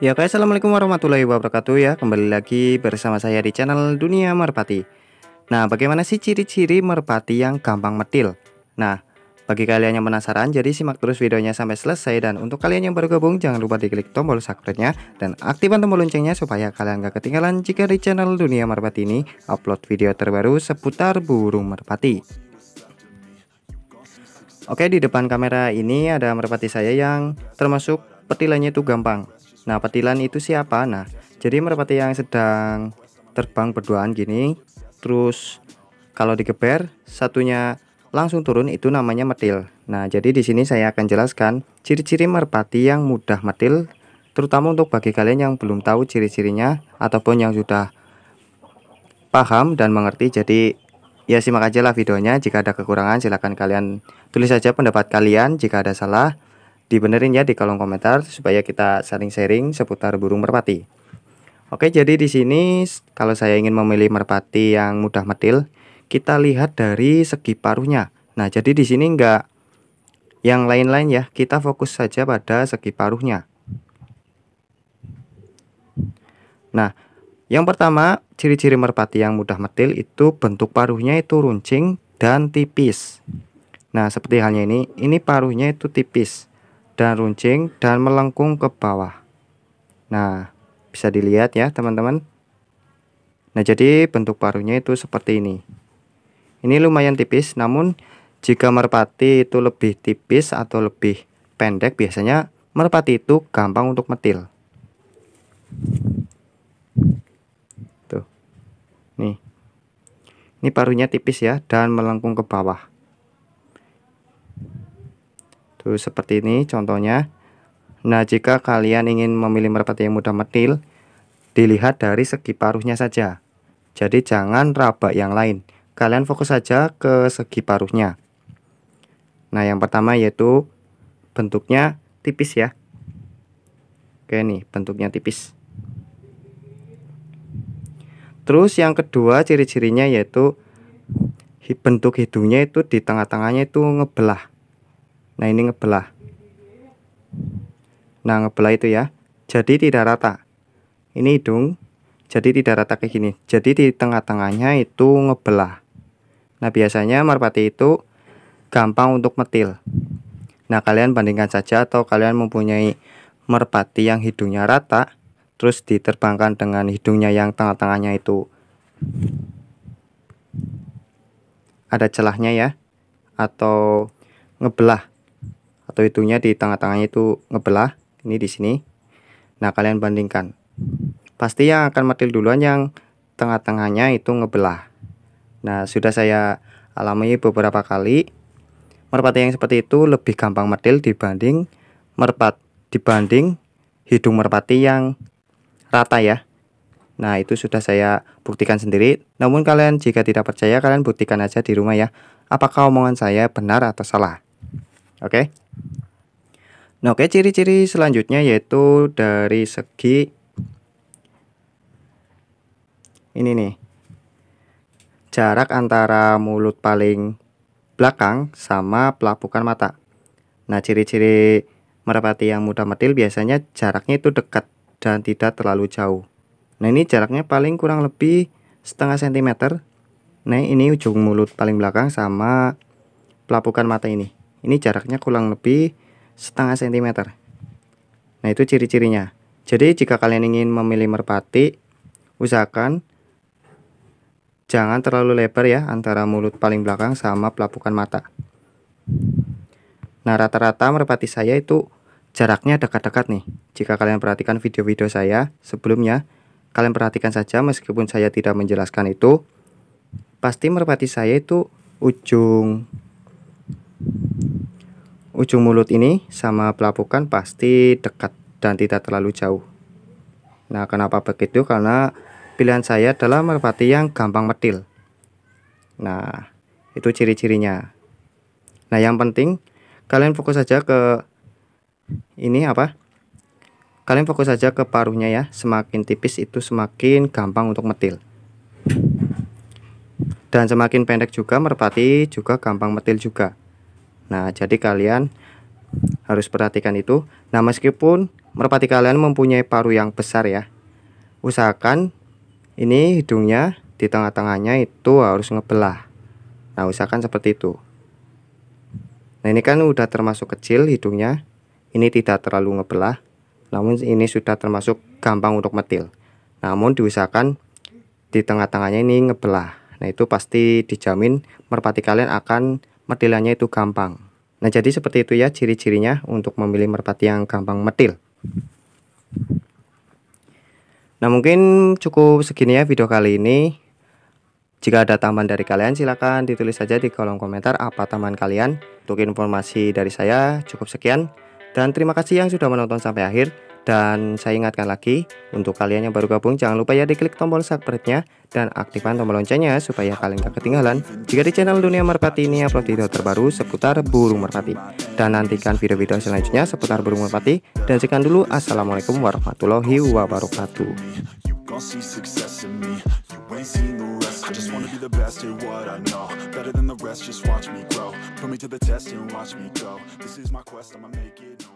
Ya guys, Assalamualaikum warahmatullahi wabarakatuh ya Kembali lagi bersama saya di channel Dunia Merpati Nah, bagaimana sih ciri-ciri merpati yang gampang metil? Nah, bagi kalian yang penasaran, jadi simak terus videonya sampai selesai Dan untuk kalian yang baru gabung, jangan lupa diklik tombol subscribe-nya Dan aktifkan tombol loncengnya supaya kalian gak ketinggalan jika di channel Dunia Merpati ini Upload video terbaru seputar burung merpati Oke, di depan kamera ini ada merpati saya yang termasuk petilannya itu gampang. Nah, petilan itu siapa? Nah, jadi merpati yang sedang terbang berduaan gini, terus kalau digeber, satunya langsung turun itu namanya metil. Nah, jadi di sini saya akan jelaskan ciri-ciri merpati yang mudah metil, terutama untuk bagi kalian yang belum tahu ciri-cirinya ataupun yang sudah paham dan mengerti. Jadi, Ya simak aja lah videonya. Jika ada kekurangan silahkan kalian tulis aja pendapat kalian. Jika ada salah dibenerin ya di kolom komentar supaya kita saling sharing seputar burung merpati. Oke jadi di sini kalau saya ingin memilih merpati yang mudah metil kita lihat dari segi paruhnya. Nah jadi di sini nggak yang lain-lain ya kita fokus saja pada segi paruhnya. Nah yang pertama, ciri-ciri merpati yang mudah metil itu bentuk paruhnya itu runcing dan tipis. Nah, seperti halnya ini, ini paruhnya itu tipis dan runcing dan melengkung ke bawah. Nah, bisa dilihat ya, teman-teman. Nah, jadi bentuk paruhnya itu seperti ini. Ini lumayan tipis, namun jika merpati itu lebih tipis atau lebih pendek, biasanya merpati itu gampang untuk metil. Ini parunya tipis ya dan melengkung ke bawah. Tuh seperti ini contohnya. Nah, jika kalian ingin memilih merpati yang mudah metil, dilihat dari segi paruhnya saja. Jadi jangan rabak yang lain. Kalian fokus saja ke segi paruhnya. Nah, yang pertama yaitu bentuknya tipis ya. Oke nih, bentuknya tipis. Terus yang kedua ciri-cirinya yaitu bentuk hidungnya itu di tengah-tengahnya itu ngebelah. Nah, ini ngebelah. Nah, ngebelah itu ya. Jadi tidak rata. Ini hidung jadi tidak rata kayak gini. Jadi di tengah-tengahnya itu ngebelah. Nah, biasanya merpati itu gampang untuk metil. Nah, kalian bandingkan saja atau kalian mempunyai merpati yang hidungnya rata terus diterbangkan dengan hidungnya yang tengah-tengahnya itu ada celahnya ya atau ngebelah atau itunya di tengah-tengahnya itu ngebelah ini di sini nah kalian bandingkan pasti yang akan mati duluan yang tengah-tengahnya itu ngebelah nah sudah saya alami beberapa kali merpati yang seperti itu lebih gampang mati dibanding merpat dibanding hidung merpati yang rata ya. Nah, itu sudah saya buktikan sendiri. Namun kalian jika tidak percaya, kalian buktikan aja di rumah ya. Apakah omongan saya benar atau salah. Oke? Okay? Nah, oke okay, ciri-ciri selanjutnya yaitu dari segi ini nih. Jarak antara mulut paling belakang sama pelapukan mata. Nah, ciri-ciri merpati yang mudah metil biasanya jaraknya itu dekat dan tidak terlalu jauh. Nah ini jaraknya paling kurang lebih setengah cm. Nah ini ujung mulut paling belakang sama pelapukan mata ini. Ini jaraknya kurang lebih setengah cm. Nah itu ciri-cirinya. Jadi jika kalian ingin memilih merpati, usahakan jangan terlalu lebar ya antara mulut paling belakang sama pelapukan mata. Nah rata-rata merpati saya itu Jaraknya dekat-dekat nih. Jika kalian perhatikan video-video saya sebelumnya, kalian perhatikan saja meskipun saya tidak menjelaskan itu, pasti merpati saya itu ujung ujung mulut ini sama pelapukan pasti dekat dan tidak terlalu jauh. Nah, kenapa begitu? Karena pilihan saya adalah merpati yang gampang metil. Nah, itu ciri-cirinya. Nah, yang penting kalian fokus saja ke ini apa kalian fokus saja ke paruhnya ya semakin tipis itu semakin gampang untuk metil dan semakin pendek juga merpati juga gampang metil juga nah jadi kalian harus perhatikan itu nah meskipun merpati kalian mempunyai paruh yang besar ya usahakan ini hidungnya di tengah-tengahnya itu harus ngebelah nah usahakan seperti itu nah ini kan udah termasuk kecil hidungnya ini tidak terlalu ngebelah, namun ini sudah termasuk gampang untuk metil. Namun diusahakan di tengah-tengahnya ini ngebelah. Nah itu pasti dijamin merpati kalian akan metilannya itu gampang. Nah jadi seperti itu ya ciri-cirinya untuk memilih merpati yang gampang metil. Nah mungkin cukup segini ya video kali ini. Jika ada tambahan dari kalian silahkan ditulis saja di kolom komentar apa tambahan kalian. Untuk informasi dari saya cukup sekian. Dan terima kasih yang sudah menonton sampai akhir. Dan saya ingatkan lagi, untuk kalian yang baru gabung jangan lupa ya diklik tombol subscribe-nya dan aktifkan tombol loncengnya supaya kalian gak ketinggalan jika di channel Dunia Merpati ini upload video terbaru seputar burung merpati. Dan nantikan video-video selanjutnya seputar burung merpati dan sekian dulu Assalamualaikum warahmatullahi wabarakatuh. don't see success in me You ain't seen the rest I just wanna be the best at what I know Better than the rest, just watch me grow Put me to the test and watch me go This is my quest, I'ma make it